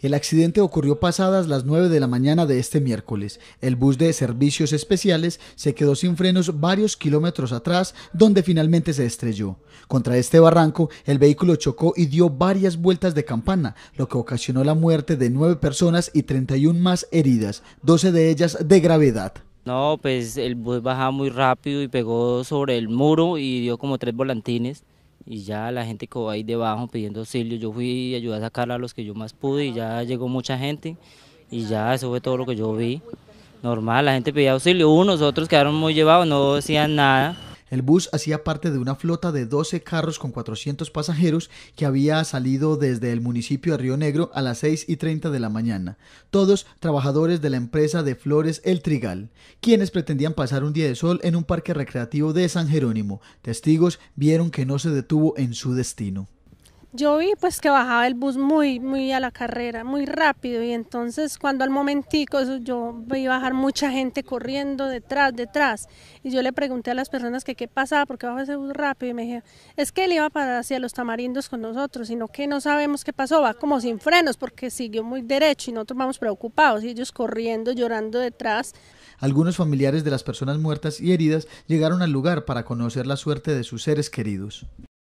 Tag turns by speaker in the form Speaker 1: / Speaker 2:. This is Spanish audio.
Speaker 1: El accidente ocurrió pasadas las 9 de la mañana de este miércoles. El bus de servicios especiales se quedó sin frenos varios kilómetros atrás, donde finalmente se estrelló. Contra este barranco, el vehículo chocó y dio varias vueltas de campana, lo que ocasionó la muerte de nueve personas y 31 más heridas, 12 de ellas de gravedad.
Speaker 2: No, pues el bus bajaba muy rápido y pegó sobre el muro y dio como tres volantines y ya la gente que va ahí debajo pidiendo auxilio, yo fui a ayudar a sacar a los que yo más pude y ya llegó mucha gente y ya eso fue todo lo que yo vi. Normal, la gente pedía auxilio, unos otros quedaron muy llevados, no decían nada.
Speaker 1: El bus hacía parte de una flota de 12 carros con 400 pasajeros que había salido desde el municipio de Río Negro a las 6 y 30 de la mañana, todos trabajadores de la empresa de flores El Trigal, quienes pretendían pasar un día de sol en un parque recreativo de San Jerónimo. Testigos vieron que no se detuvo en su destino
Speaker 3: yo vi pues que bajaba el bus muy, muy a la carrera, muy rápido y entonces cuando al momentico yo vi bajar mucha gente corriendo detrás, detrás y yo le pregunté a las personas que qué pasaba, porque bajaba ese bus rápido y me dijeron, es que él iba para hacia los tamarindos con nosotros, sino que no sabemos qué pasó, va como sin frenos porque siguió muy derecho y nosotros vamos preocupados y ellos corriendo, llorando detrás.
Speaker 1: Algunos familiares de las personas muertas y heridas llegaron al lugar para conocer la suerte de sus seres queridos.